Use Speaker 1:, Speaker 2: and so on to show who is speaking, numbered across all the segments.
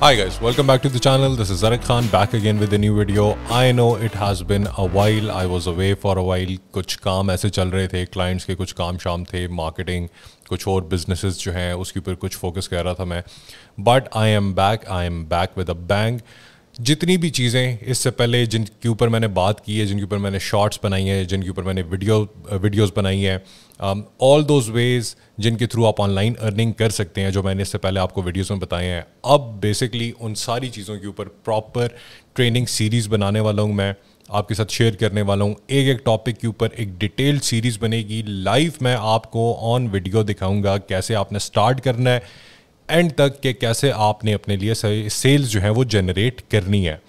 Speaker 1: Hi guys, welcome back to the channel. This is Zarek Khan back again with a new video. I know it has been a while. I was away for a while. कुछ काम ऐसे चल रहे थे clients के कुछ काम शाम थे मार्केटिंग कुछ और बिजनेसेस जो हैं उसके ऊपर कुछ फोकस कर रहा था मैं but I am back I am back with a bang जितनी भी चीज़ें इससे पहले जिनके ऊपर मैंने बात की है जिनके ऊपर मैंने शॉर्ट्स बनाई हैं जिनके ऊपर मैंने वीडियो वीडियोज़ बनाई हैं ऑल दोज वेज जिनके थ्रू आप ऑनलाइन अर्निंग कर सकते हैं जो मैंने इससे पहले आपको वीडियोस में बताए हैं अब बेसिकली उन सारी चीज़ों के ऊपर प्रॉपर ट्रेनिंग सीरीज़ बनाने वाला हूँ मैं आपके साथ शेयर करने वाला हूँ एक एक टॉपिक के ऊपर एक डिटेल्ड सीरीज़ बनेगी लाइव मैं आपको ऑन वीडियो दिखाऊंगा कैसे आपने स्टार्ट करना है एंड तक के कैसे आपने अपने लिए सेल्स जो है वो जनरेट करनी है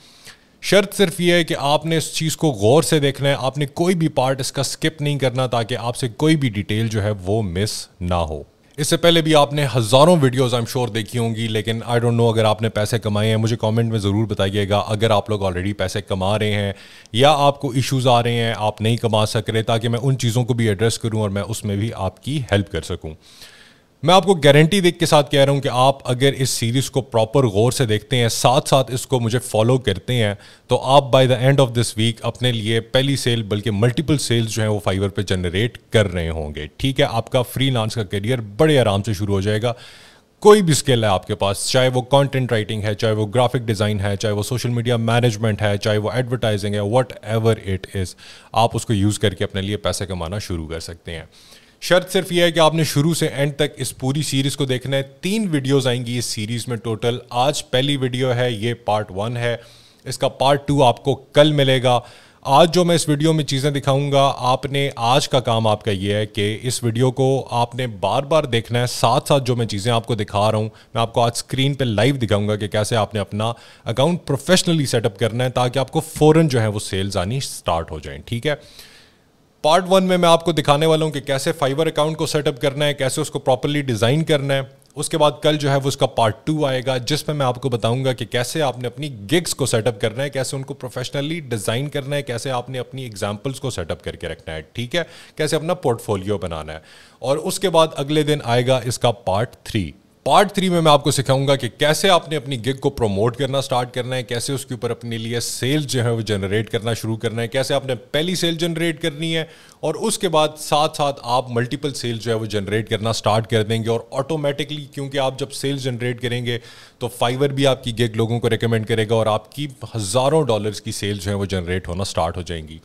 Speaker 1: शर्त सिर्फ ये है कि आपने इस चीज़ को गौर से देखना है आपने कोई भी पार्ट इसका स्किप नहीं करना ताकि आपसे कोई भी डिटेल जो है वो मिस ना हो इससे पहले भी आपने हज़ारों वीडियोस आई एम श्योर देखी होंगी लेकिन आई डोंट नो अगर आपने पैसे कमाए हैं मुझे कमेंट में ज़रूर बताइएगा अगर आप लोग ऑलरेडी पैसे कमा रहे हैं या आपको इश्यूज आ रहे हैं आप नहीं कमा सक रहे ताकि मैं उन चीज़ों को भी एड्रेस करूं और मैं उसमें भी आपकी हेल्प कर सकूं मैं आपको गारंटी देख के साथ कह रहा हूँ कि आप अगर इस सीरीज़ को प्रॉपर गौर से देखते हैं साथ साथ इसको मुझे फॉलो करते हैं तो आप by the end of this week अपने लिए पहली सेल बल्कि मल्टीपल सेल्स जो हैं वो फाइबर पे जनरेट कर रहे होंगे ठीक है आपका फ्री का करियर बड़े आराम से शुरू हो जाएगा कोई भी स्किल है आपके पास चाहे वो कंटेंट राइटिंग है चाहे वो ग्राफिक डिज़ाइन है चाहे वो सोशल मीडिया मैनेजमेंट है चाहे वो एडवर्टाइजिंग है वट एवर इट इज़ आप उसको यूज़ करके अपने लिए पैसे कमाना शुरू कर सकते हैं शर्त सिर्फ यह है कि आपने शुरू से एंड तक इस पूरी सीरीज को देखना है तीन वीडियोस आएंगी इस सीरीज में टोटल आज पहली वीडियो है ये पार्ट वन है इसका पार्ट टू आपको कल मिलेगा आज जो मैं इस वीडियो में चीज़ें दिखाऊंगा आपने आज का काम आपका ये है कि इस वीडियो को आपने बार बार देखना है साथ साथ जो मैं चीज़ें आपको दिखा रहा हूँ मैं आपको आज स्क्रीन पे लाइव दिखाऊंगा कि कैसे आपने अपना अकाउंट प्रोफेशनली सेटअप करना है ताकि आपको फ़ौरन जो है वो सेल्स आनी स्टार्ट हो जाए ठीक है पार्ट वन में मैं आपको दिखाने वाला हूँ कि कैसे फाइबर अकाउंट को सेटअप करना है कैसे उसको प्रॉपरली डिज़ाइन करना है उसके बाद कल जो है वो उसका पार्ट टू आएगा जिसमें मैं आपको बताऊंगा कि कैसे आपने अपनी गिग्स को सेटअप करना है कैसे उनको प्रोफेशनली डिज़ाइन करना है कैसे आपने अपनी एग्जाम्पल्स को सेटअप करके रखना है ठीक है कैसे अपना पोर्टफोलियो बनाना है और उसके बाद अगले दिन आएगा इसका पार्ट थ्री पार्ट थ्री में मैं आपको सिखाऊंगा कि कैसे आपने अपनी गिग को प्रमोट करना स्टार्ट करना है कैसे उसके ऊपर अपने लिए सेल जो है वो जनरेट करना शुरू करना है कैसे आपने पहली सेल जनरेट करनी है और उसके बाद साथ साथ आप मल्टीपल सेल जो है वो जनरेट करना स्टार्ट कर देंगे और ऑटोमेटिकली क्योंकि आप जब सेल जनरेट करेंगे तो फाइवर भी आपकी गिग लोगों को रिकमेंड करेगा और आपकी हज़ारों डॉलर्स की सेल जो है वो जनरेट होना स्टार्ट हो जाएंगी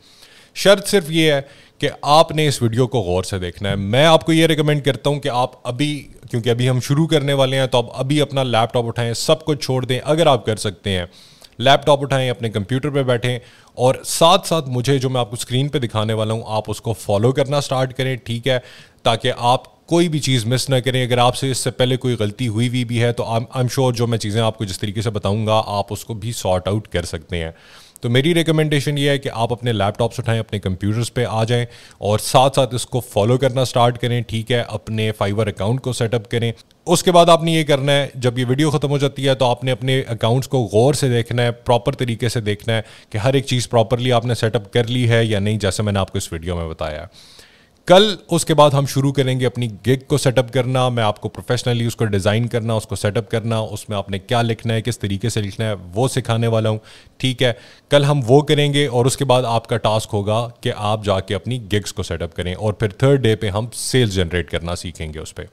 Speaker 1: शर्त सिर्फ ये है कि आपने इस वीडियो को गौर से देखना है मैं आपको ये रिकमेंड करता हूँ कि आप अभी क्योंकि अभी हम शुरू करने वाले हैं तो आप अभी अपना लैपटॉप उठाएं सब कुछ छोड़ दें अगर आप कर सकते हैं लैपटॉप उठाएं अपने कंप्यूटर पे बैठें और साथ साथ मुझे जो मैं आपको स्क्रीन पे दिखाने वाला हूँ आप उसको फॉलो करना स्टार्ट करें ठीक है ताकि आप कोई भी चीज़ मिस ना करें अगर आपसे इससे पहले कोई गलती हुई हुई भी है तो आई एम श्योर जो मैं चीज़ें आपको जिस तरीके से बताऊँगा आप उसको भी सॉर्ट आउट कर सकते हैं तो मेरी रिकमेंडेशन ये है कि आप अपने लैपटॉप्स उठाएं अपने कंप्यूटर्स पे आ जाएं और साथ साथ इसको फॉलो करना स्टार्ट करें ठीक है अपने फाइवर अकाउंट को सेटअप करें उसके बाद आपने ये करना है जब ये वीडियो ख़त्म हो जाती है तो आपने अपने अकाउंट्स को गौर से देखना है प्रॉपर तरीके से देखना है कि हर एक चीज़ प्रॉपरली आपने सेटअप कर ली है या नहीं जैसे मैंने आपको इस वीडियो में बताया कल उसके बाद हम शुरू करेंगे अपनी गिग को सेटअप करना मैं आपको प्रोफेशनली उसको डिज़ाइन करना उसको सेटअप करना उसमें आपने क्या लिखना है किस तरीके से लिखना है वो सिखाने वाला हूँ ठीक है कल हम वो करेंगे और उसके बाद आपका टास्क होगा कि आप जाके अपनी गिग्स को सेटअप करें और फिर थर्ड डे पे हम सेल्स जनरेट करना सीखेंगे उस पर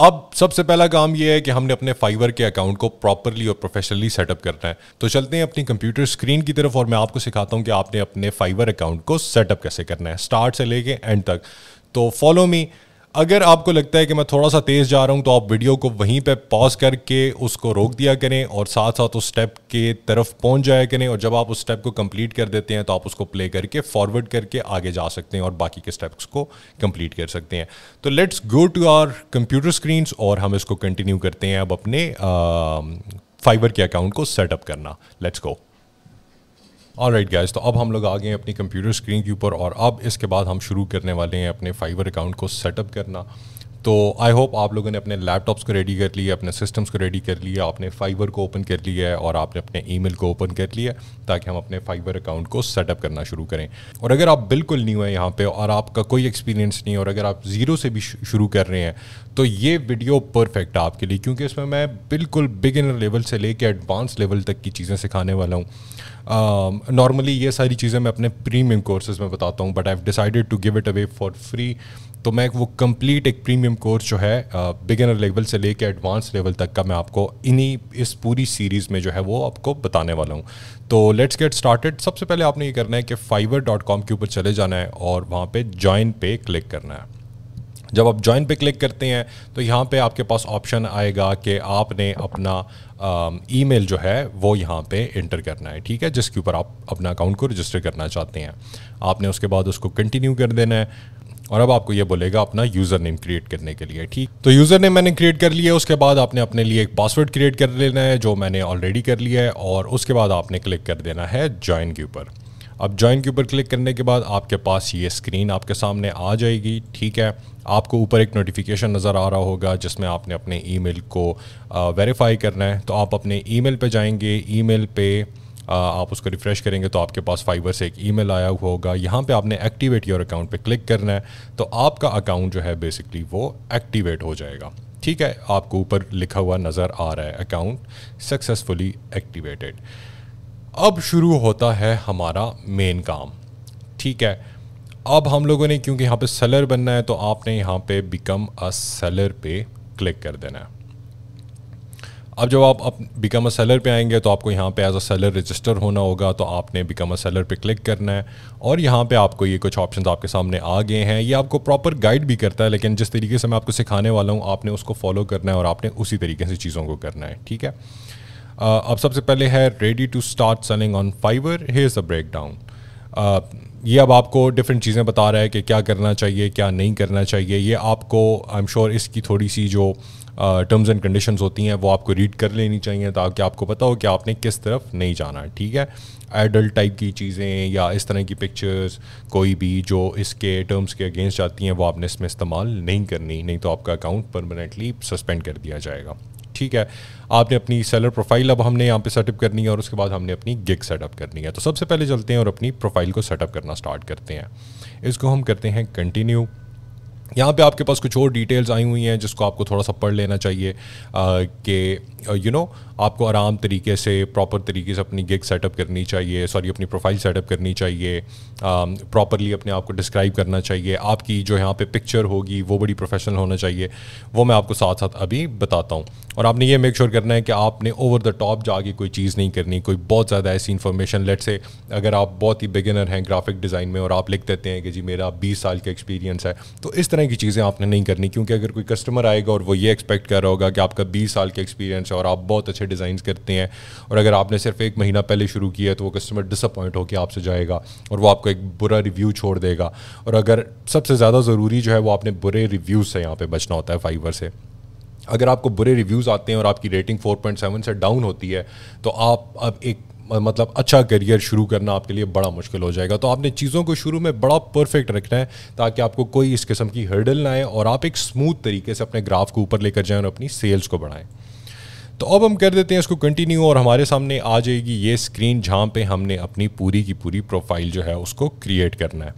Speaker 1: अब सबसे पहला काम यह है कि हमने अपने फाइवर के अकाउंट को प्रॉपरली और प्रोफेशनली सेटअप करना है तो चलते हैं अपनी कंप्यूटर स्क्रीन की तरफ और मैं आपको सिखाता हूं कि आपने अपने फाइवर अकाउंट को सेटअप कैसे करना है स्टार्ट से लेके एंड तक तो फॉलो मी अगर आपको लगता है कि मैं थोड़ा सा तेज़ जा रहा हूँ तो आप वीडियो को वहीं पे पॉज करके उसको रोक दिया करें और साथ साथ उस स्टेप के तरफ पहुँच जाया करें और जब आप उस स्टेप को कंप्लीट कर देते हैं तो आप उसको प्ले करके फॉरवर्ड करके आगे जा सकते हैं और बाकी के स्टेप्स को कंप्लीट कर सकते हैं तो let's go to our computer screens और हम इसको कंटिन्यू करते हैं अब अपने फाइबर के अकाउंट को सेटअप करना let's go all right guys तो अब हम लोग आ गए अपनी कंप्यूटर स्क्रीन के ऊपर और अब इसके बाद हम शुरू करने वाले हैं अपने फाइवर अकाउंट को सेटअप करना तो आई होप आप लोगों ने अपने लैपटॉप्स को रेडी कर लिया अपने सिस्टम्स को रेडी कर लिया आपने फाइबर को ओपन कर लिया है और आपने अपने ई को ओपन कर लिया ताकि हम अपने फाइबर अकाउंट को सेटअप करना शुरू करें और अगर आप बिल्कुल न्यू हैं यहाँ पे और आपका कोई एक्सपीरियंस नहीं और अगर आप ज़ीरो से भी शुरू कर रहे हैं तो ये वीडियो परफेक्ट है आपके लिए क्योंकि इसमें मैं बिल्कुल बिगिनर लेवल से लेके एडवांस लेवल तक की चीज़ें सिखाने वाला हूँ नॉर्मली uh, ये सारी चीज़ें मैं अपने प्रीमियम कोर्सेज में बताता हूँ but I have decided to give it away for free तो मैं वो कंप्लीट एक प्रीमियम कोर्स जो है बिगिनर uh, लेवल से लेके एडवांस लेवल तक का मैं आपको इन्हीं इस पूरी सीरीज़ में जो है वो आपको बताने वाला हूँ तो लेट्स गेट स्टार्टेड सबसे पहले आपने ये करना है कि फाइवर डॉट कॉम के ऊपर चले जाना है और वहाँ पर ज्वाइन पे क्लिक करना है जब आप ज्वाइन पे क्लिक करते हैं तो यहाँ पे आपके पास ऑप्शन आएगा कि आपने अपना ईमेल um, जो है वो यहाँ पे इंटर करना है ठीक है जिसके ऊपर आप अपना अकाउंट को रजिस्टर करना चाहते हैं आपने उसके बाद उसको कंटिन्यू कर देना है और अब आपको ये बोलेगा अपना यूज़र नेम क्रिएट करने के लिए ठीक तो यूज़र नेम मैंने क्रिएट कर लिया उसके बाद आपने अपने लिए एक पासवर्ड क्रिएट कर लेना है जो मैंने ऑलरेडी कर लिया है और उसके बाद आपने क्लिक कर देना है ज्वाइन के ऊपर अब ज्वाइन के ऊपर क्लिक करने के बाद आपके पास ये स्क्रीन आपके सामने आ जाएगी ठीक है आपको ऊपर एक नोटिफिकेशन नज़र आ रहा होगा जिसमें आपने अपने ईमेल को वेरीफाई करना है तो आप अपने ईमेल पे जाएंगे ईमेल पे आप उसको रिफ़्रेश करेंगे तो आपके पास फाइबर से एक ईमेल आया हुआ होगा यहाँ पे आपने एक्टिवेट योर अकाउंट पे क्लिक करना है तो आपका अकाउंट जो है बेसिकली वो एक्टिवेट हो जाएगा ठीक है आपको ऊपर लिखा हुआ नज़र आ रहा है अकाउंट सक्सेसफुली एक्टिवेटेड अब शुरू होता है हमारा मेन काम ठीक है अब हम लोगों ने क्योंकि यहाँ पे सेलर बनना है तो आपने यहाँ पे बिकम अ सेलर पे क्लिक कर देना है अब जब आप अप बिकम अ सेलर पे आएंगे तो आपको यहाँ पे एज अ सेलर रजिस्टर होना होगा तो आपने बिकम अ सेलर पे क्लिक करना है और यहाँ पे आपको ये कुछ ऑप्शंस आपके सामने आ गए हैं ये आपको प्रॉपर गाइड भी करता है लेकिन जिस तरीके से मैं आपको सिखाने वाला हूँ आपने उसको फॉलो करना है और आपने उसी तरीके से चीज़ों को करना है ठीक है अब सबसे पहले है ready to start selling on Fiverr has a breakdown ये अब आपको डिफरेंट चीज़ें बता रहा है कि क्या करना चाहिए क्या नहीं करना चाहिए ये आपको आई एम श्योर इसकी थोड़ी सी जो टर्म्स एंड कंडीशंस होती हैं वो आपको रीड कर लेनी चाहिए ताकि आपको पता हो कि आपने किस तरफ नहीं जाना है ठीक है एडल्ट टाइप की चीज़ें या इस तरह की पिक्चर्स कोई भी जो इसके टर्म्स के अगेंस्ट जाती हैं वो आपने इसमें इस्तेमाल नहीं करनी नहीं तो आपका अकाउंट परमानेंटली सस्पेंड कर दिया जाएगा ठीक है आपने अपनी सेलर प्रोफाइल अब हमने यहाँ पे सेटअप करनी है और उसके बाद हमने अपनी गिग सेटअप करनी है तो सबसे पहले चलते हैं और अपनी प्रोफाइल को सेटअप करना स्टार्ट करते हैं इसको हम करते हैं कंटिन्यू यहाँ पे आपके पास कुछ और डिटेल्स आई हुई हैं जिसको आपको थोड़ा सा पढ़ लेना चाहिए कि यू uh, नो आपको आराम तरीके से प्रॉपर तरीके से अपनी गिग सेटअप करनी चाहिए सॉरी अपनी प्रोफाइल सेटअप करनी चाहिए प्रॉपरली um, अपने आप को डिस्क्राइब करना चाहिए आपकी जो यहाँ पे पिक्चर होगी वो बड़ी प्रोफेशनल होना चाहिए वो मैं आपको साथ साथ अभी बताता हूँ और आपने ये मेक श्योर sure करना है कि आपने ओवर द टॉप जाके कोई चीज़ नहीं करनी कोई बहुत ज़्यादा ऐसी इन्फॉर्मेशन लेट से अगर आप बहुत ही बिगिनर हैं ग्राफिक डिज़ाइन में और आप लिख देते हैं कि जी मेरा बीस साल का एक्सपीरियंस है तो इस तरह की चीज़ें आपने नहीं करनी क्योंकि अगर कोई कस्टमर आएगा और वो ये एक्सपेक्ट कर रहा होगा कि आपका बीस साल का एक्सपीरियंस है और आप बहुत अच्छे डिज़ाइन करते हैं और अगर आपने सिर्फ एक महीना पहले शुरू किया है तो वो कस्टमर डिसअपॉइंट होकर आपसे जाएगा और वो आपको एक बुरा रिव्यू छोड़ देगा और अगर सबसे ज़्यादा ज़रूरी जो है वो आपने बुरे रिव्यूज़ से यहाँ पर बचना होता है फाइवर से अगर आपको बुरे रिव्यूज़ आते हैं और आपकी रेटिंग 4.7 से डाउन होती है तो आप अब एक मतलब अच्छा करियर शुरू करना आपके लिए बड़ा मुश्किल हो जाएगा तो आपने चीज़ों को शुरू में बड़ा परफेक्ट रखना है ताकि आपको कोई इस किस्म की हर्डल ना आए और आप एक स्मूथ तरीके से अपने ग्राफ को ऊपर लेकर जाएं और अपनी सेल्स को बढ़ाएं तो अब हम कर देते हैं इसको कंटिन्यू और हमारे सामने आ जाएगी ये स्क्रीन जहाँ पे हमने अपनी पूरी की पूरी प्रोफाइल जो है उसको क्रिएट करना है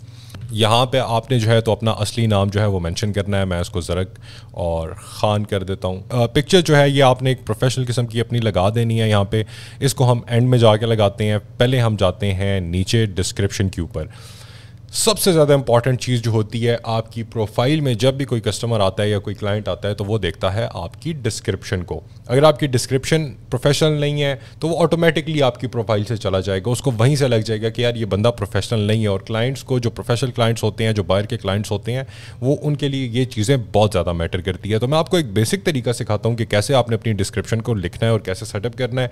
Speaker 1: यहाँ पे आपने जो है तो अपना असली नाम जो है वो मेंशन करना है मैं इसको ज़रक और ख़ान कर देता हूँ पिक्चर जो है ये आपने एक प्रोफेशनल किस्म की अपनी लगा देनी है यहाँ पे इसको हम एंड में जाके लगाते हैं पहले हम जाते हैं नीचे डिस्क्रिप्शन के ऊपर सबसे ज़्यादा इंपॉर्टेंट चीज़ जो होती है आपकी प्रोफाइल में जब भी कोई कस्टमर आता है या कोई क्लाइंट आता है तो वो देखता है आपकी डिस्क्रिप्शन को अगर आपकी डिस्क्रिप्शन प्रोफेशनल नहीं है तो वो ऑटोमेटिकली आपकी प्रोफाइल से चला जाएगा उसको वहीं से लग जाएगा कि यार ये बंदा प्रोफेशनल नहीं है और क्लाइंट्स को जो प्रोफेशनल क्लाइंट्स होते हैं जो बाहर के क्लाइंट्स होते हैं वो उनके लिए ये चीज़ें बहुत ज़्यादा मैटर करती है तो मैं आपको एक बेसिक तरीका सिखाता हूँ कि कैसे आपने अपनी डिस्क्रिप्शन को लिखना है और कैसे सेटअप करना है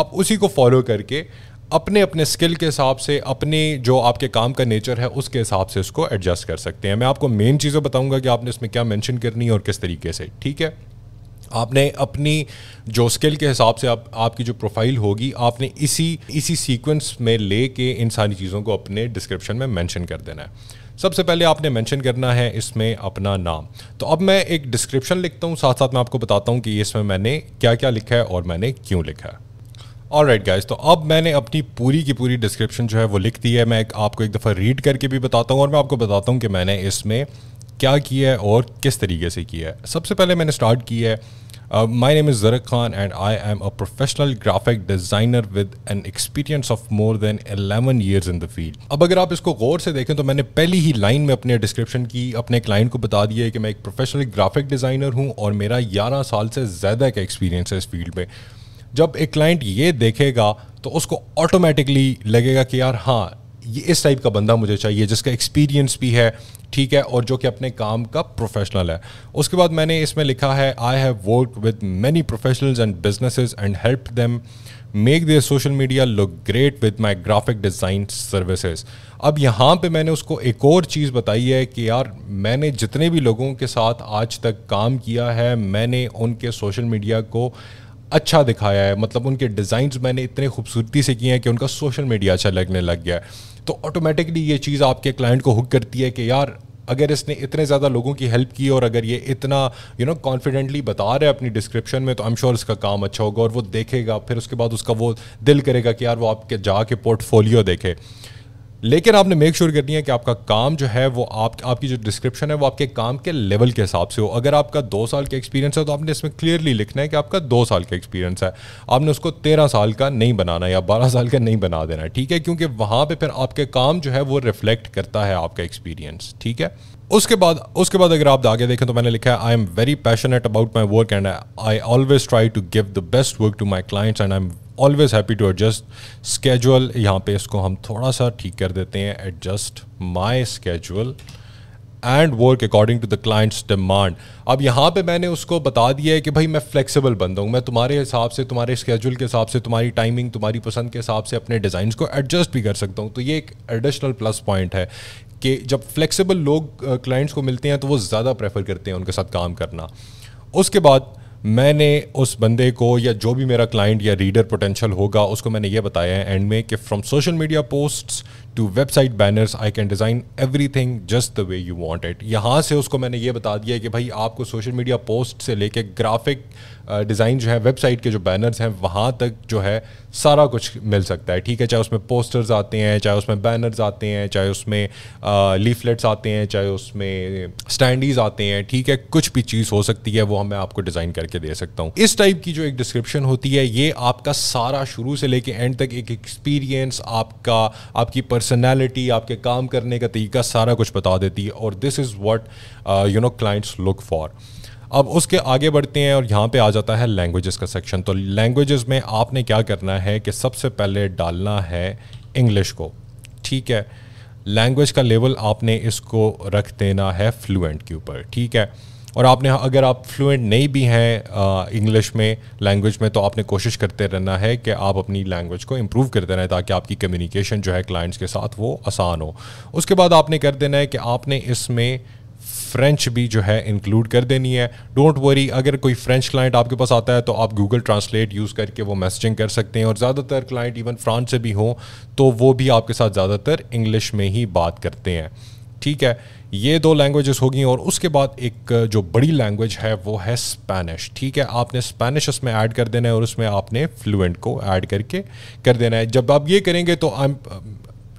Speaker 1: आप उसी को फॉलो करके अपने अपने स्किल के हिसाब से अपने जो आपके काम का नेचर है उसके हिसाब से उसको एडजस्ट कर सकते हैं मैं आपको मेन चीज़ें बताऊंगा कि आपने इसमें क्या मेंशन करनी है और किस तरीके से ठीक है आपने अपनी जो स्किल के हिसाब से आप आपकी जो प्रोफाइल होगी आपने इसी इसी सीक्वेंस में ले के इन सारी चीज़ों को अपने डिस्क्रिप्शन में मेंशन कर देना है सबसे पहले आपने मेंशन करना है इसमें अपना नाम तो अब मैं एक डिस्क्रिप्शन लिखता हूँ साथ साथ मैं आपको बताता हूँ कि इसमें मैंने क्या क्या लिखा है और मैंने क्यों लिखा है और राइट गाइज तो अब मैंने अपनी पूरी की पूरी डिस्क्रिप्शन जो है वो लिख दी है मैं एक, आपको एक दफ़ा रीड करके भी बताता हूँ और मैं आपको बताता हूँ कि मैंने इसमें क्या किया है और किस तरीके से किया है सबसे पहले मैंने स्टार्ट किया है my name is Zarak Khan and I am a professional graphic designer with an experience of more than eleven years in the field अब अगर आप इसको गौर से देखें तो मैंने पहली ही लाइन में अपने डिस्क्रिप्शन की अपने क्लाइंट को बता दिया है कि मैं एक प्रोफेशनल ग्राफिक डिज़ाइनर हूँ और मेरा ग्यारह साल से ज़्यादा का एक्सपीरियंस है इस फील्ड में जब एक क्लाइंट ये देखेगा तो उसको ऑटोमेटिकली लगेगा कि यार हाँ ये इस टाइप का बंदा मुझे चाहिए जिसका एक्सपीरियंस भी है ठीक है और जो कि अपने काम का प्रोफेशनल है उसके बाद मैंने इसमें लिखा है I have work with many professionals and businesses and help them make their social media look great with my graphic design services अब यहाँ पे मैंने उसको एक और चीज़ बताई है कि यार मैंने जितने भी लोगों के साथ आज तक काम किया है मैंने उनके सोशल मीडिया को अच्छा दिखाया है मतलब उनके डिज़ाइंस मैंने इतने खूबसूरती से किए हैं कि उनका सोशल मीडिया अच्छा लगने लग गया है तो ऑटोमेटिकली ये चीज़ आपके क्लाइंट को हुक करती है कि यार अगर इसने इतने ज़्यादा लोगों की हेल्प की और अगर ये इतना यू नो कॉन्फिडेंटली बता रहे हैं अपनी डिस्क्रिप्शन में तो आई एम श्योर इसका काम अच्छा होगा और वो देखेगा फिर उसके बाद उसका वो दिल करेगा कि यार वो आपके जाके पोर्टफोलियो देखे लेकिन आपने मेक श्योर करनी है कि आपका काम जो है वो आप आपकी जो डिस्क्रिप्शन है वो आपके काम के लेवल के हिसाब से हो अगर आपका दो साल का एक्सपीरियंस है तो आपने इसमें क्लियरली लिखना है कि आपका दो साल का एक्सपीरियंस है आपने उसको तेरह साल का नहीं बनाना या बारह साल का नहीं बना देना ठीक है क्योंकि वहाँ पर फिर आपके काम जो है वो रिफ्लेक्ट करता है आपका एक्सपीरियंस ठीक है उसके बाद उसके बाद अगर आप आगे देखें तो मैंने लिखा है I am very passionate about my work and I always try to give the best work to my clients and I am always happy to adjust schedule यहाँ पे इसको हम थोड़ा सा ठीक कर देते हैं adjust my schedule and work according to the clients demand अब यहाँ पे मैंने उसको बता दिया है कि भाई मैं फ्लेक्सिबल बन हूँ मैं तुम्हारे हिसाब से तुम्हारे स्केजूल के हिसाब से तुम्हारी टाइमिंग तुम्हारी पसंद के हिसाब से अपने डिज़ाइंस को एडजस्ट भी कर सकता हूँ तो ये एक एडिशनल प्लस पॉइंट है कि जब फ्लेक्सिबल लोग क्लाइंट्स को मिलते हैं तो वो ज़्यादा प्रेफर करते हैं उनके साथ काम करना उसके बाद मैंने उस बंदे को या जो भी मेरा क्लाइंट या रीडर पोटेंशियल होगा उसको मैंने ये बताया है एंड में कि from social media posts to website banners I can design everything just the way you want it यहाँ से उसको मैंने ये बता दिया कि भाई आपको सोशल मीडिया पोस्ट से लेके ग्राफिक डिज़ाइन जो है वेबसाइट के जो बैनर्स हैं वहाँ तक जो है सारा कुछ मिल सकता है ठीक है चाहे उसमें पोस्टर्स आते हैं चाहे उसमें बैनर्स आते हैं चाहे उसमें लीफलेट्स आते हैं चाहे उसमें स्टैंडीज आते हैं ठीक है कुछ भी चीज़ हो सकती है वो हमें आपको डिज़ाइन करके दे सकता हूँ इस टाइप की जो एक डिस्क्रिप्शन होती है ये आपका सारा शुरू से लेके एंड तक एक एक्सपीरियंस आपका आपकी पर पर्सनैलिटी आपके काम करने का तरीका सारा कुछ बता देती है और this is what you know clients look for अब उसके आगे बढ़ते हैं और यहाँ पे आ जाता है लैंग्वेजेस का सेक्शन तो लैंग्वेजेस में आपने क्या करना है कि सबसे पहले डालना है इंग्लिश को ठीक है लैंग्वेज का लेवल आपने इसको रख देना है फ्लुएंट के ऊपर ठीक है और आपने अगर आप फ्लुएंट नहीं भी हैं इंग्लिश में लैंग्वेज में तो आपने कोशिश करते रहना है कि आप अपनी लैंग्वेज को इम्प्रूव करते रहें ताकि आपकी कम्युनिकेशन जो है क्लाइंट्स के साथ वो आसान हो उसके बाद आपने कर देना है कि आपने इसमें फ्रेंच भी जो है इंक्लूड कर देनी है डोंट वरी अगर कोई फ्रेंच क्लाइंट आपके पास आता है तो आप गूगल ट्रांसलेट यूज़ करके वो मैसेजिंग कर सकते हैं और ज़्यादातर क्लाइंट इवन फ्रांस से भी हों तो वो भी आपके साथ ज़्यादातर इंग्लिश में ही बात करते हैं ठीक है ये दो लैंग्वेजेस होगी और उसके बाद एक जो बड़ी लैंग्वेज है वो है स्पेनिश ठीक है आपने स्पेनिश उसमें ऐड कर देना है और उसमें आपने फ्लुएंट को ऐड करके कर देना है जब आप ये करेंगे तो आई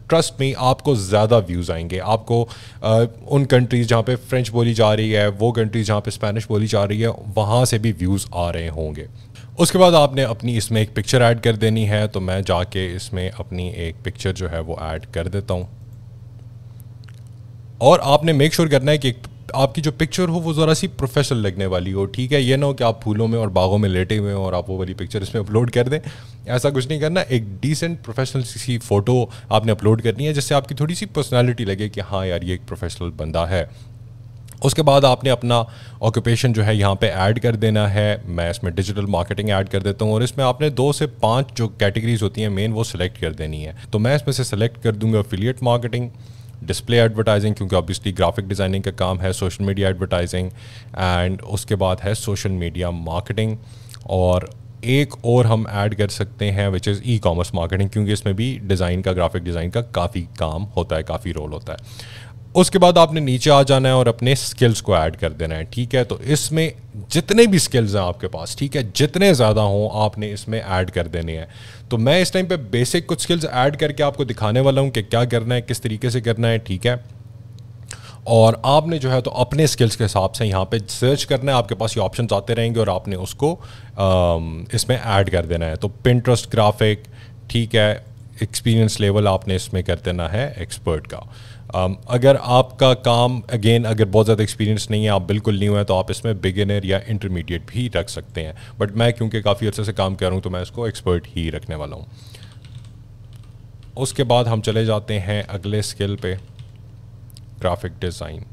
Speaker 1: ट्रस्ट में आपको ज़्यादा व्यूज़ आएंगे आपको आ, उन कंट्रीज़ जहाँ पे फ्रेंच बोली जा रही है वो कंट्रीज़ जहाँ पे स्पेनिश बोली जा रही है वहाँ से भी व्यूज़ आ रहे होंगे उसके बाद आपने अपनी इसमें एक पिक्चर ऐड कर देनी है तो मैं जाके इसमें अपनी एक पिक्चर जो है वो ऐड कर देता हूँ और आपने मेक श्योर sure करना है कि आपकी जो पिक्चर हो वो ज़रा सी प्रोफेशनल लगने वाली हो ठीक है ये ना हो कि आप फूलों में और बागों में लेटे हुए हैं और आप वो वाली पिक्चर इसमें अपलोड कर दें ऐसा कुछ नहीं करना एक डिसेंट प्रोफेशनल सी फ़ोटो आपने अपलोड करनी है जिससे आपकी थोड़ी सी पर्सनैलिटी लगे कि हाँ यार ये एक प्रोफेशनल बंदा है उसके बाद आपने अपना ऑक्यूपेशन जो है यहाँ पे ऐड कर देना है मैं इसमें डिजिटल मार्केटिंग ऐड कर देता हूँ और इसमें आपने दो से पांच जो कैटेगरीज होती हैं मेन वो सिलेक्ट कर देनी है तो मैं इसमें से सिलेक्ट कर दूंगा अफिलियट मार्केटिंग डिस्प्ले एडवर्टाइजिंग क्योंकि ऑब्वियसली ग्राफिक डिज़ाइनिंग का काम है सोशल मीडिया एडवर्टाइजिंग एंड उसके बाद है सोशल मीडिया मार्केटिंग और एक और हम ऐड कर सकते हैं which is e commerce marketing क्योंकि इसमें भी डिज़ाइन का ग्राफिक डिज़ाइन का काफ़ी काम होता है काफ़ी रोल होता है उसके बाद आपने नीचे आ जाना है और अपने स्किल्स को ऐड कर देना है ठीक है तो इसमें जितने भी स्किल्स हैं आपके पास ठीक है जितने ज़्यादा हों आपने इसमें ऐड कर देने हैं तो मैं इस टाइम पे बेसिक कुछ स्किल्स ऐड करके आपको दिखाने वाला हूँ कि क्या करना है किस तरीके से करना है ठीक है और आपने जो है तो अपने स्किल्स के हिसाब से यहाँ पे सर्च करना है आपके पास ये ऑप्शन आते रहेंगे और आपने उसको इसमें ऐड कर देना है तो पिंट्रस्ट ग्राफिक ठीक है एक्सपीरियंस लेवल आपने इसमें कर देना है एक्सपर्ट का um, अगर आपका काम अगेन अगर बहुत ज़्यादा एक्सपीरियंस नहीं है आप बिल्कुल न्यू हैं तो आप इसमें बिगिनर या इंटरमीडिएट भी रख सकते हैं बट मैं क्योंकि काफ़ी अर्से से काम कर रहा हूँ तो मैं इसको एक्सपर्ट ही रखने वाला हूँ उसके बाद हम चले जाते हैं अगले स्किल पे graphic design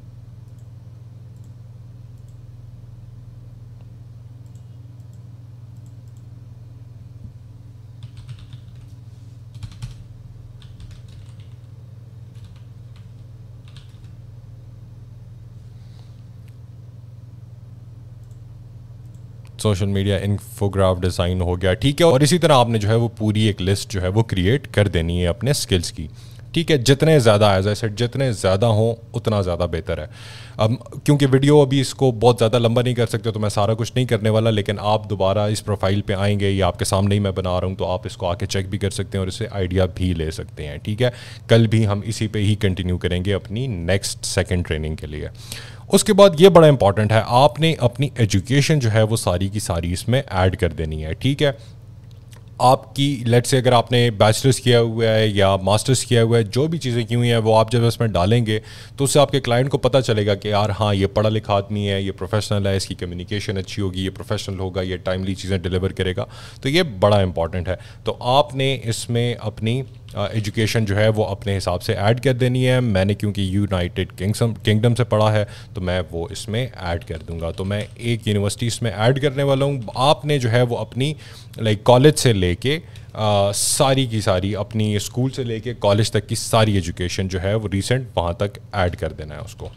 Speaker 1: social media infograph design हो गया ठीक है और इसी तरह आपने जो है वो पूरी एक लिस्ट जो है वो क्रिएट कर देनी है अपने स्किल्स की ठीक है जितने ज़्यादा एज आई सेट जितने ज़्यादा हों उतना ज़्यादा बेहतर है अब क्योंकि वीडियो अभी इसको बहुत ज़्यादा लंबा नहीं कर सकते तो मैं सारा कुछ नहीं करने वाला लेकिन आप दोबारा इस प्रोफाइल पे आएंगे या आपके सामने ही मैं बना रहा हूँ तो आप इसको आके चेक भी कर सकते हैं और इससे आइडिया भी ले सकते हैं ठीक है कल भी हम इसी पर ही कंटिन्यू करेंगे अपनी नेक्स्ट सेकेंड ट्रेनिंग के लिए उसके बाद ये बड़ा इंपॉर्टेंट है आपने अपनी एजुकेशन जो है वो सारी की सारी इसमें ऐड कर देनी है ठीक है आपकी लेट से अगर आपने बैचलर्स किया हुआ है या मास्टर्स किया हुआ है जो भी चीज़ें की हुई हैं वो आप जब इसमें डालेंगे तो उससे आपके क्लाइंट को पता चलेगा कि यार हाँ ये पढ़ा लिखा आदमी है ये प्रोफेशनल है इसकी कम्युनिकेशन अच्छी होगी ये प्रोफेशनल होगा ये टाइमली चीज़ें डिलीवर करेगा तो ये बड़ा इंपॉर्टेंट है तो आपने इसमें अपनी एजुकेशन uh, जो है वो अपने हिसाब से ऐड कर देनी है मैंने क्योंकि यूनाइटेड किंगडम से पढ़ा है तो मैं वो इसमें ऐड कर दूंगा तो मैं एक यूनिवर्सिटी इसमें ऐड करने वाला हूँ आपने जो है वो अपनी लाइक like, कॉलेज से ले लेके सारी की सारी अपनी स्कूल से लेके कॉलेज तक की सारी एजुकेशन जो है वो रिसेंट वहाँ तक ऐड कर देना है उसको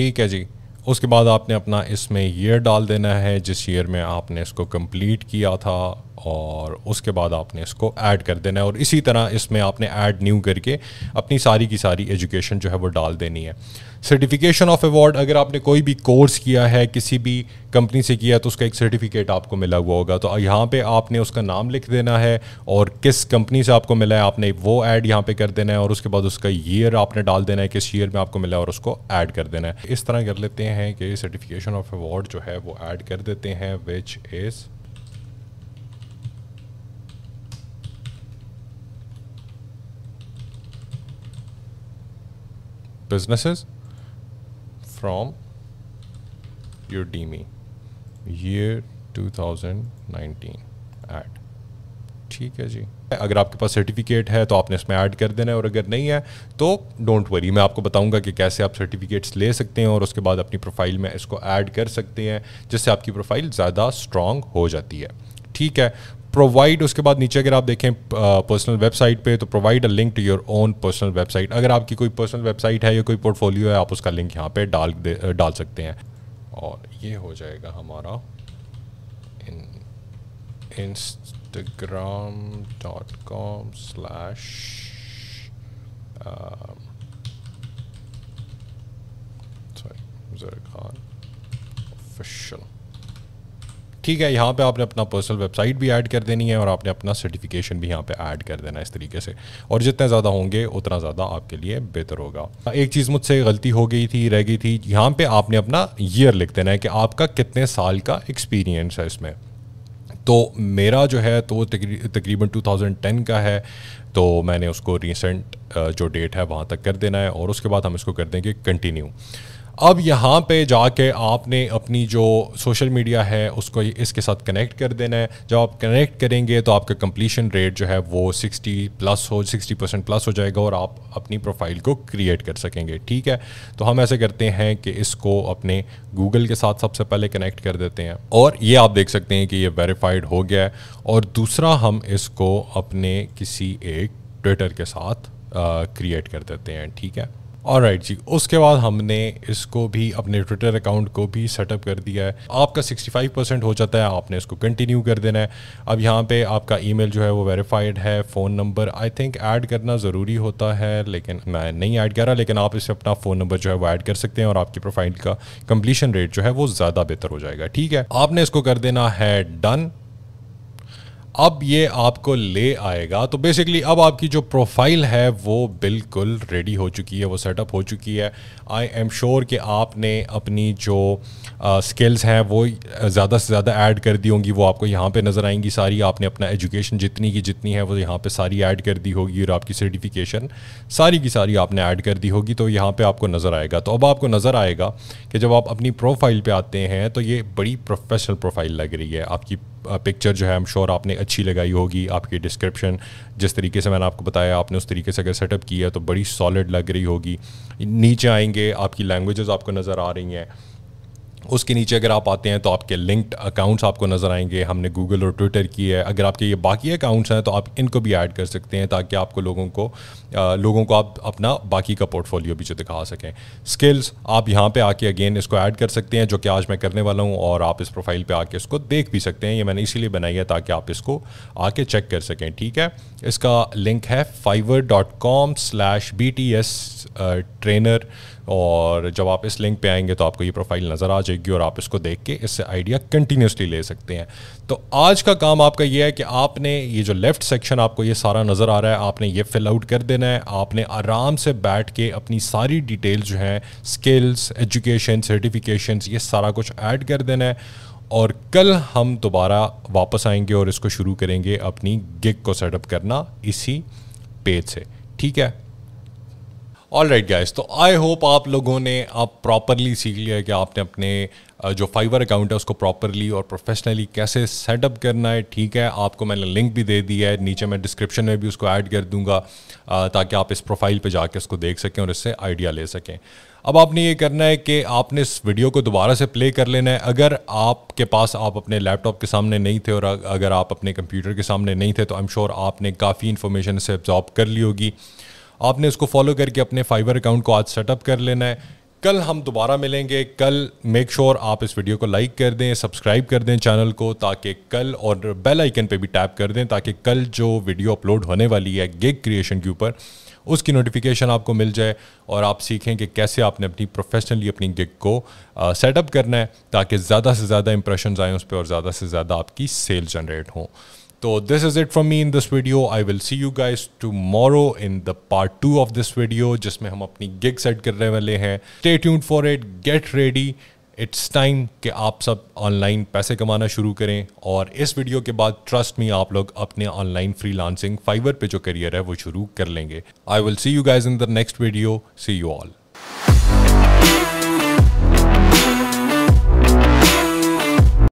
Speaker 1: ठीक है जी उसके बाद आपने अपना इसमें ईयर डाल देना है जिस ईयर में आपने इसको कंप्लीट किया था और उसके बाद आपने इसको ऐड कर देना है और इसी तरह इसमें आपने ऐड न्यू करके अपनी सारी की सारी एजुकेशन जो है वो डाल देनी है सर्टिफिकेशन ऑफ अवार्ड अगर आपने कोई भी कोर्स किया है किसी भी कंपनी से किया तो उसका एक सर्टिफिकेट आपको मिला हुआ होगा तो यहाँ पे आपने उसका नाम लिख देना है और किस कंपनी से आपको मिला है आपने वो ऐड यहाँ पे कर देना है और उसके बाद उसका ईयर आपने डाल देना है किस ईयर में आपको मिला है और उसको ऐड कर देना है इस तरह कर लेते हैं कि सर्टिफिकेशन ऑफ अवार्ड जो है वो ऐड कर देते हैं which is businesses from your DME year 2019 add ठीक है जी अगर आपके पास सर्टिफिकेट है तो आपने इसमें ऐड कर देना है और अगर नहीं है तो डोंट वरी मैं आपको बताऊंगा कि कैसे आप सर्टिफिकेट्स ले सकते हैं और उसके बाद अपनी प्रोफाइल में इसको ऐड कर सकते हैं जिससे आपकी प्रोफाइल ज़्यादा स्ट्रांग हो जाती है ठीक है प्रोवाइड उसके बाद नीचे अगर आप देखें पर्सनल वेबसाइट पे तो provide a link to your own personal website अगर आपकी कोई पर्सनल वेबसाइट है या कोई पोर्टफोलियो है आप उसका लिंक यहाँ पे डाल दे डाल सकते हैं और ये हो जाएगा हमारा Instagram dot com slash sorry official ठीक है यहाँ पे आपने अपना पर्सनल वेबसाइट भी ऐड कर देनी है और आपने अपना सर्टिफिकेशन भी यहाँ पे ऐड कर देना है इस तरीके से और जितने ज़्यादा होंगे उतना ज़्यादा आपके लिए बेहतर होगा एक चीज़ मुझसे गलती हो गई थी रह गई थी यहाँ पे आपने अपना ईयर लिख देना है कि आपका कितने साल का एक्सपीरियंस है इसमें तो मेरा जो है तो तकरीबन 2010 का है तो मैंने उसको रिसेंट जो डेट है वहाँ तक कर देना है और उसके बाद हम इसको कर देंगे कंटिन्यू अब यहाँ पे जाके आपने अपनी जो सोशल मीडिया है उसको इसके साथ कनेक्ट कर देना है जब आप कनेक्ट करेंगे तो आपका कंप्लीशन रेट जो है वो 60 प्लस हो 60 परसेंट प्लस हो जाएगा और आप अपनी प्रोफाइल को क्रिएट कर सकेंगे ठीक है तो हम ऐसे करते हैं कि इसको अपने गूगल के साथ सबसे पहले कनेक्ट कर देते हैं और ये आप देख सकते हैं कि ये वेरीफाइड हो गया है और दूसरा हम इसको अपने किसी एक ट्विटर के साथ क्रिएट कर देते हैं ठीक है और राइट जी उसके बाद हमने इसको भी अपने ट्विटर अकाउंट को भी सेटअप कर दिया है आपका 65 परसेंट हो जाता है आपने इसको कंटिन्यू कर देना है अब यहाँ पे आपका ईमेल जो है वो वेरीफाइड है phone number I think add करना ज़रूरी होता है लेकिन मैं नहीं ऐड कर रहा लेकिन आप इसे अपना फ़ोन नंबर जो है वो ऐड कर सकते हैं और आपकी प्रोफाइल का कंप्लीशन रेट जो है वो ज़्यादा बेहतर हो जाएगा ठीक है आपने इसको कर देना है डन अब ये आपको ले आएगा तो बेसिकली अब आपकी जो प्रोफाइल है वो बिल्कुल रेडी हो चुकी है वो सेटअप हो चुकी है आई एम श्योर कि आपने अपनी जो स्किल्स हैं वो ज़्यादा से ज़्यादा ऐड कर दी होंगी वो आपको यहाँ पे नज़र आएंगी सारी आपने अपना एजुकेशन जितनी की जितनी है वो यहाँ पे सारी ऐड कर दी होगी और आपकी सर्टिफिकेशन सारी की सारी आपने ऐड कर दी होगी तो यहाँ पर आपको नज़र आएगा तो अब आपको नज़र आएगा कि जब आप अपनी प्रोफाइल पर आते हैं तो ये बड़ी प्रोफेशनल प्रोफाइल लग रही है आपकी पिक्चर जो है एम श्योर आपने अच्छी लगाई होगी आपकी डिस्क्रिप्शन जिस तरीके से मैंने आपको बताया आपने उस तरीके से अगर सेटअप किया तो बड़ी सॉलिड लग रही होगी नीचे आएंगे आपकी लैंग्वेजेस आपको नज़र आ रही हैं उसके नीचे अगर आप आते हैं तो आपके लिंक्ड अकाउंट्स आपको नज़र आएंगे हमने गूगल और ट्विटर की है अगर आपके ये बाकी अकाउंट्स हैं तो आप इनको भी ऐड कर सकते हैं ताकि आपको लोगों को आ, लोगों को आप अपना बाकी का पोर्टफोलियो भी जो दिखा सकें स्किल्स आप यहाँ पर आके अगेन इसको ऐड कर सकते हैं जो कि आज मैं करने वाला हूँ और आप इस प्रोफाइल पर आके इसको देख भी सकते हैं ये मैंने इसीलिए बनाई है ताकि आप इसको आके चेक कर सकें ठीक है इसका लिंक है Fiverr dot com slash B T S trainer और जब आप इस लिंक पे आएंगे तो आपको ये प्रोफाइल नज़र आ जाएगी और आप इसको देख के इससे आइडिया कंटिन्यूसली ले सकते हैं तो आज का काम आपका ये है कि आपने ये जो लेफ्ट सेक्शन आपको ये सारा नज़र आ रहा है आपने ये फिल आउट कर देना है आपने आराम से बैठ के अपनी सारी डिटेल्स जो हैं स्किल्स एजुकेशन सर्टिफिकेशन ये सारा कुछ ऐड कर देना है और कल हम दोबारा वापस आएंगे और इसको शुरू करेंगे अपनी गिग को सेटअप करना इसी पेज से ठीक है ऑल राइट गाइस तो आई होप आप लोगों ने आप प्रॉपरली सीख लिया है कि आपने अपने जो फाइवर अकाउंट है उसको प्रॉपरली और प्रोफेशनली कैसे सेटअप करना है ठीक है आपको मैंने लिंक भी दे दी है नीचे मैं डिस्क्रिप्शन में भी उसको ऐड कर दूंगा ताकि आप इस प्रोफाइल पे जाके उसको देख सकें और इससे आइडिया ले सकें अब आपने ये करना है कि आपने इस वीडियो को दोबारा से प्ले कर लेना है अगर आपके पास आप अपने लैपटॉप के सामने नहीं थे और अगर आप अपने कंप्यूटर के सामने नहीं थे तो आई एम श्योर आपने काफ़ी इन्फॉर्मेशन इसे एब्जॉर्ब कर ली होगी आपने उसको फॉलो करके अपने फाइबर अकाउंट को आज सेटअप कर लेना है कल हम दोबारा मिलेंगे कल मेक श्योर sure आप इस वीडियो को लाइक कर दें सब्सक्राइब कर दें चैनल को ताकि कल और बेल आइकन पे भी टैप कर दें ताकि कल जो वीडियो अपलोड होने वाली है गिग क्रिएशन के ऊपर उसकी नोटिफिकेशन आपको मिल जाए और आप सीखें कि कैसे आपने अपनी प्रोफेशनली अपनी गिग को सेटअप करना है ताकि ज़्यादा से ज़्यादा इंप्रेशन आएँ उस पर और ज़्यादा से ज़्यादा आपकी सेल जनरेट हों तो this is it from me in this video I will see you guys tomorrow in the part two of this video जिसमें हम अपनी गिग सेट करने वाले हैं stay tune for it get ready it's time कि आप सब online पैसे कमाना शुरू करें और इस वीडियो के बाद ट्रस्ट में आप लोग अपने ऑनलाइन फ्री लांसिंग फाइवर पे जो करियर है वो शुरू कर लेंगे I will see you guys in the next video see you all